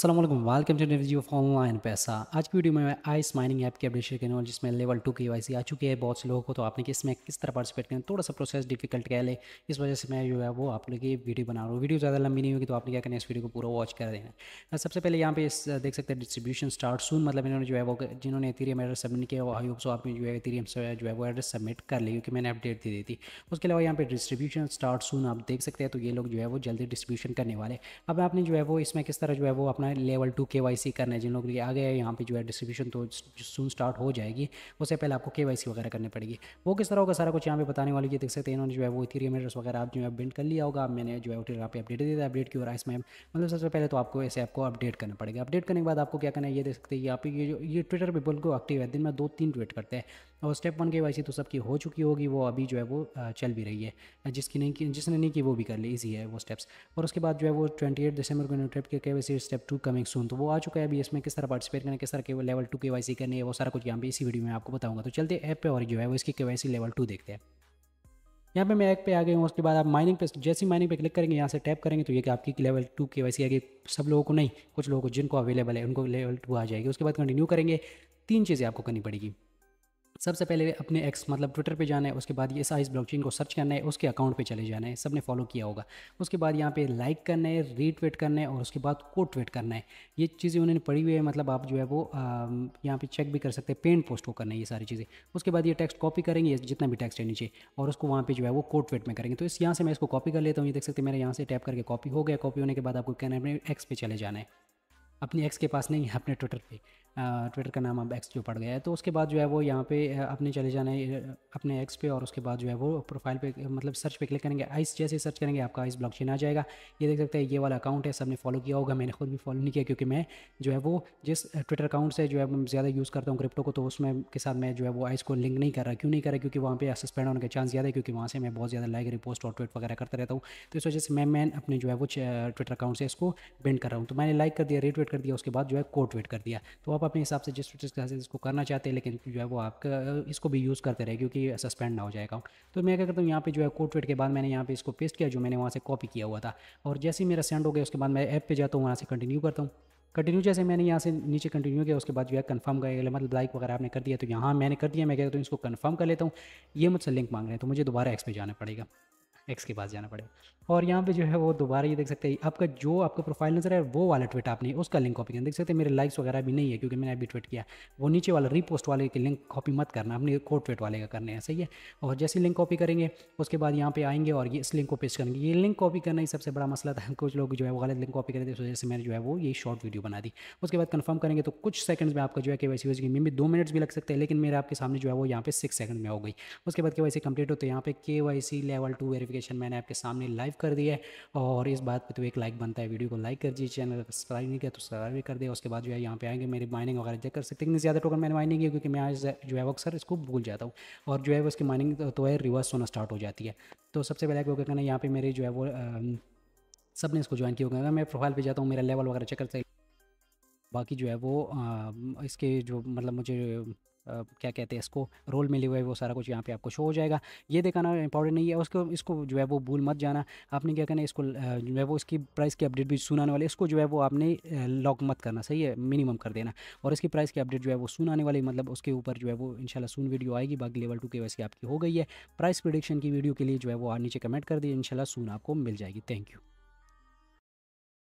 Aslam welcome to review of online पैसा आज की वीडियो में मैं आइस माइनिंग ऐप की अपडेट शेयर करने जिसमें लेवल टू की वाई आ चुकी है बहुत से लोगों को तो आपने इसमें किस तरह पार्टिसिपेट करें थोड़ा सा प्रोसेस डिफिकल्ट कह ले इस वजह से मैं जो है वो आप लोग की वीडियो बना रहा हूँ वीडियो ज़्यादा लंबी नहीं होगी तो आपने क्या करना इस वीडियो को पूरा वॉच कर देना तो सबसे पहले यहाँ पे देख सकते हैं डिस्ट्रीब्यूशन स्टार्ट सुन मतलब इन्होंने जो है वो जिन्होंने एथीरियम एड्रेस सबमिट किया आई होप सो आपने जो है एथीरियम से जो है वो एड्रेस सबमिट कर ली क्योंकि मैंने अपडेट दे दी थी उसके अलावा यहाँ पे डिस्ट्रीब्यूशन स्टार्ट सुन आप देख सकते हैं तो ये लोग जो है वो जल्दी डिस्ट्रीब्यूशन करने वाले अब आपने जो है वो इसमें किस तरह जो है वो अपना है लेवल टू के करना है जिन लोगों के लिए आ गया है यहाँ पर जो है डिस्ट्रीब्यूशन तो सुन स्टार्ट हो जाएगी उससे पहले आपको के वगैरह करनी पड़ेगी वो किस तरह होगा सारा कुछ यहाँ पे बताने वाली है देख सकते हैं इन्होंने जो है वो थ्री मीटर्स वगैरह आप जो है बिल्ड कर लिया होगा मैंने जो है वो यहाँ पे अपडेट दिया अपडेट की और इसमें मतलब सबसे पहले तो आपको ऐसे आपको अपडेट करना पड़ेगा अपडेट करने के बाद आपको क्या करना है ये देख सकते हैं आप ये जो ये ट्विटर पर बिल्कुल एक्टिव है दिन में दो तीन ट्वीट करते हैं और स्टेप वन के वाई तो सबकी हो चुकी होगी वो अभी जो है वो चल भी रही है जिसकी नहीं की जिसने नहीं की वो भी कर ली इजी है वो स्टेप्स और उसके बाद जो है वो ट्वेंटी एट दिसंबर को ट्रिप के के स्टेप टू कमिंग सून तो वो आ चुका है अभी इसमें किस तरह पार्टिसिपेट करना किस तरह के level two K Y C करनी है वो सारा कुछ यहाँ पे इसी वीडियो में आपको बताऊंगा तो चलते ऐप पे और जो है वो इसकी के वाई सी लेवल टू देखते हैं यहाँ पे मैं ऐप पे आ गए हूँ उसके बाद आप माइनिंग पे जैसे माइनिंग पे क्लिक करेंगे यहाँ से टैप करेंगे तो ये कि आपकी level two K Y C सब लोगों को नहीं कुछ लोगों को जिनको अवेलेबल है उनको लेवल टू आ जाएगी उसके बाद कंटिन्यू करेंगे तीन चीज़ें आपको करनी पड़ेगी सबसे पहले अपने एक्स मतलब ट्विटर पे जाना है उसके बाद ये आई ब्लॉकचेन को सर्च करना है उसके अकाउंट पे चले जाना है सब ने फॉलो किया होगा उसके बाद यहाँ पे लाइक करना है रीट्वीट करना है और उसके बाद को ट्वीट करना है ये चीज़ें उन्होंने पढ़ी हुई है मतलब आप जो है वो यहाँ पे चेक भी कर सकते हैं पेंट पोस्ट को करना है ये सारी चीज़ें उसके बाद ये टेक्स्ट कॉपी करेंगे जितना भी टेक्स्ट है नीचे और उसको वहाँ पर जो है वो को ट्वीट में करेंगे तो इस यहाँ से मैं इसको कॉपी कर लेता हूँ ये देख सकते मेरे यहाँ से टैप करके कॉपी हो गया कॉपी होने के बाद आपको कहना है अपने एक्स पे चले जाना है अपने एक्स के पास नहीं है अपने ट्विटर पर ट्विटर का नाम अब एक्स जो पड़ गया है तो उसके बाद जो है वो यहाँ पे अपने चले जाना है अपने एक्स पे और उसके बाद जो है वो प्रोफाइल पे मतलब सर्च पे क्लिक करेंगे आइस जैसे सर्च करेंगे आपका आइस ब्लॉक आ जाएगा ये देख सकते हैं ये वाला अकाउंट है सबने फॉलो किया होगा मैंने खुद भी फॉलो नहीं किया क्योंकि मैं जो है वो जिस ट्विटर अकाउंट से जो है ज़्यादा यूज़ करता हूँ क्रिप्टो को तो उसमें के साथ मैं जो है वो आइस को लिंक नहीं कर रहा क्यों नहीं कर रहा क्योंकि वहाँ पर सस्पेंड होने के चांस ज़्यादा है क्योंकि वहाँ से मैं बहुत ज़्यादा लाइक रिपोस्ट और ट्वीट वगैरह करता रहता हूँ तो इस वजह से मैं मैं अपने जो है वो ट्विटर अकाउंट से इसको बेंड कर रहा हूँ तो मैंने लाइक कर दिया रिट्वीट कर दिया उसके बाद जो है को ट्वीट कर दिया तो आप अपने हिसाब से जिस जिस तरह से इसको करना चाहते हैं लेकिन जो है वो आप इसको भी यूज़ करते रहे क्योंकि सस्पेंड ना हो जाएगा तो मैं क्या करता हूँ यहाँ पे जो है कोट वेट के बाद मैंने यहाँ पे इसको पेस्ट किया जो मैंने वहाँ से कॉपी किया हुआ था और जैसे ही मेरा सेंड हो गया उसके बाद मैं ऐप पर जाता हूँ वहाँ से कंटिन्यू करता हूँ कंटिन्यू जैसे मैंने यहाँ से नीचे कंटिन्यू किया उसके बाद जो है कन्फर्म कर मतलब लाइक वगैरह आपने कर दिया तो यहाँ मैंने कर दिया मैं कहता हूँ इसको कन्फर्म कर लेता हूँ ये मुझसे लिंक मांग रहे हैं तो मुझे दोबारा एक्स पे जाना पड़ेगा एक्स के पास जाना पड़ेगा और यहाँ पे जो है वो दोबारा ये देख सकते हैं आपका जो आपका प्रोफाइल नजर है वो वाला ट्वीट आपने उसका लिंक कॉपी करना देख सकते हैं मेरे लाइक्स वगैरह भी नहीं है क्योंकि मैंने अभी ट्वीट किया वो नीचे वाला रीपोस्ट वाले की लिंक कॉपी मत करना अपने को ट्वीट वाले का करने है सही है और जैसे लिंक कॉपी करेंगे उसके बाद यहाँ पे आएंगे और ये इस लिंक को पेश करेंगे ये लिंक कॉपी करना ही सबसे बड़ा मसला था कुछ लोग जो है वो गलत लिंक कॉपी करते थे उस वजह से मैंने जो है वो ये शॉर्ट वीडियो बना दी उसके बाद कन्फर्म करेंगे तो कुछ सेकंड्स में आपका जो है के वैसे सी में भी दो मिनट्स भी लग सकते हैं लेकिन मेरे आपके सामने जो है वो यहाँ पे सिक्स सेकंड में हो गई उसके बाद के वैसे सी कंप्लीट होते यहाँ पे K Y C level two verification notification मैंने आपके सामने लाइव कर दिया है और इस बात पर तो एक लाइक बनता है वीडियो को लाइक कर दीजिए चैनल सब्सक्राइब नहीं किया तो सब्सक्राइब भी कर दिया उसके बाद जो है यहाँ पे आएंगे मेरी माइनिंग वगैरह चेक कर सकते हैं ज़्यादा टोकन मैंने माइनिंग की क्योंकि मैं आज जो है अक्सर इसको भूल जाता हूँ और जो है उसकी माइनिंग तो, तो है रिवर्स होना स्टार्ट हो जाती है तो सबसे पहले क्या करना है यहाँ पर मेरी जो है वो सब ने इसको ज्वाइन किया होगा मैं प्रोफाइल पर जाता हूँ मेरा लेवल वगैरह चेक करता बाकी जो है वो इसके जो मतलब मुझे क्या कहते हैं इसको रोल मिले हुए वो सारा कुछ यहाँ पे आपको शो हो जाएगा ये दिखाना इंपॉर्टेंट नहीं है उसको इसको जो है वो भूल मत जाना आपने क्या करना है इसको जो है वो इसकी प्राइस की अपडेट भी सुन आने वाली इसको जो है वो आपने लॉक मत करना सही है मिनिमम कर देना और इसकी प्राइस की अपडेट जो है वो सुन आने वाली मतलब उसके ऊपर जो है वो इनशाला सुन वीडियो आएगी बाकी लेवल टू के वैसे आपकी हो गई है प्राइस प्रिडिक्शन की वीडियो के लिए जो है वो नीचे कमेंट कर दिए इनशाला सुन आपको मिल जाएगी थैंक यू